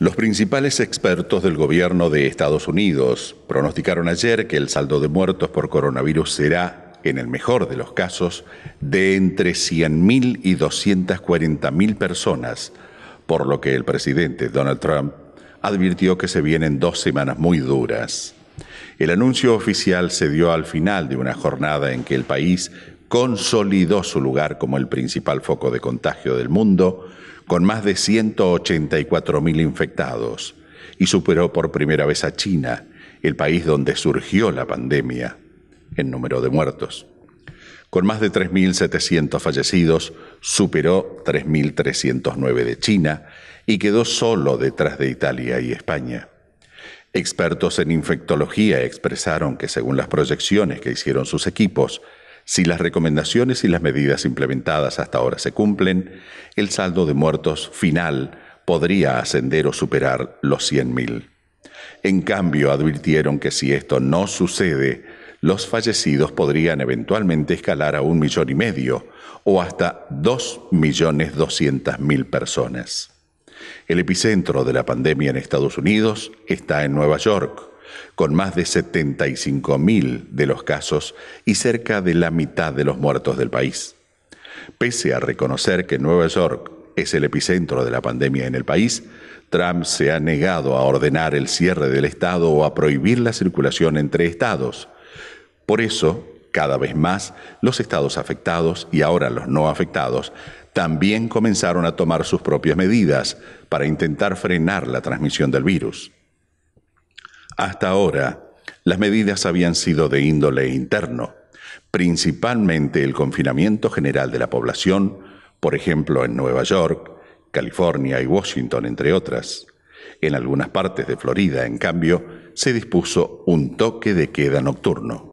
Los principales expertos del gobierno de Estados Unidos pronosticaron ayer que el saldo de muertos por coronavirus será, en el mejor de los casos, de entre 100.000 y 240.000 personas, por lo que el presidente Donald Trump advirtió que se vienen dos semanas muy duras. El anuncio oficial se dio al final de una jornada en que el país consolidó su lugar como el principal foco de contagio del mundo, con más de 184.000 infectados, y superó por primera vez a China, el país donde surgió la pandemia, en número de muertos. Con más de 3.700 fallecidos, superó 3.309 de China y quedó solo detrás de Italia y España. Expertos en infectología expresaron que según las proyecciones que hicieron sus equipos, si las recomendaciones y las medidas implementadas hasta ahora se cumplen, el saldo de muertos final podría ascender o superar los 100.000. En cambio, advirtieron que si esto no sucede, los fallecidos podrían eventualmente escalar a un millón y medio o hasta 2.200.000 personas. El epicentro de la pandemia en Estados Unidos está en Nueva York, con más de 75.000 de los casos y cerca de la mitad de los muertos del país. Pese a reconocer que Nueva York es el epicentro de la pandemia en el país, Trump se ha negado a ordenar el cierre del Estado o a prohibir la circulación entre estados. Por eso, cada vez más, los estados afectados y ahora los no afectados también comenzaron a tomar sus propias medidas para intentar frenar la transmisión del virus. Hasta ahora, las medidas habían sido de índole interno, principalmente el confinamiento general de la población, por ejemplo en Nueva York, California y Washington, entre otras. En algunas partes de Florida, en cambio, se dispuso un toque de queda nocturno.